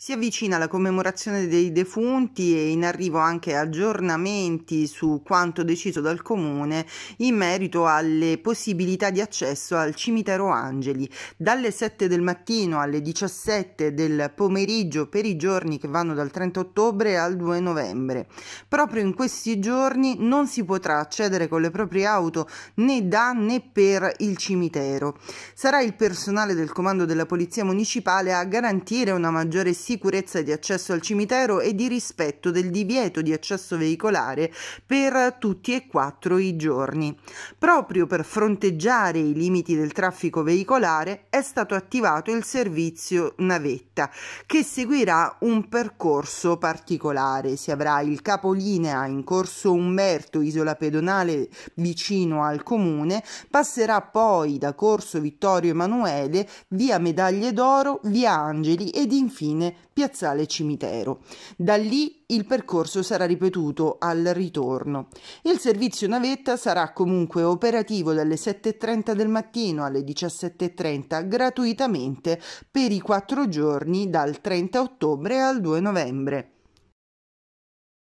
Si avvicina la commemorazione dei defunti e in arrivo anche aggiornamenti su quanto deciso dal comune in merito alle possibilità di accesso al cimitero Angeli. Dalle 7 del mattino alle 17 del pomeriggio per i giorni che vanno dal 30 ottobre al 2 novembre. Proprio in questi giorni non si potrà accedere con le proprie auto né da né per il cimitero. Sarà il personale del comando della Polizia Municipale a garantire una maggiore sicurezza sicurezza di accesso al cimitero e di rispetto del divieto di accesso veicolare per tutti e quattro i giorni. Proprio per fronteggiare i limiti del traffico veicolare è stato attivato il servizio navetta che seguirà un percorso particolare. Si avrà il capolinea in corso Umberto, isola pedonale vicino al comune, passerà poi da corso Vittorio Emanuele via Medaglie d'Oro, via Angeli ed infine Piazzale Cimitero. Da lì il percorso sarà ripetuto al ritorno. Il servizio navetta sarà comunque operativo dalle 7.30 del mattino alle 17.30 gratuitamente per i quattro giorni dal 30 ottobre al 2 novembre.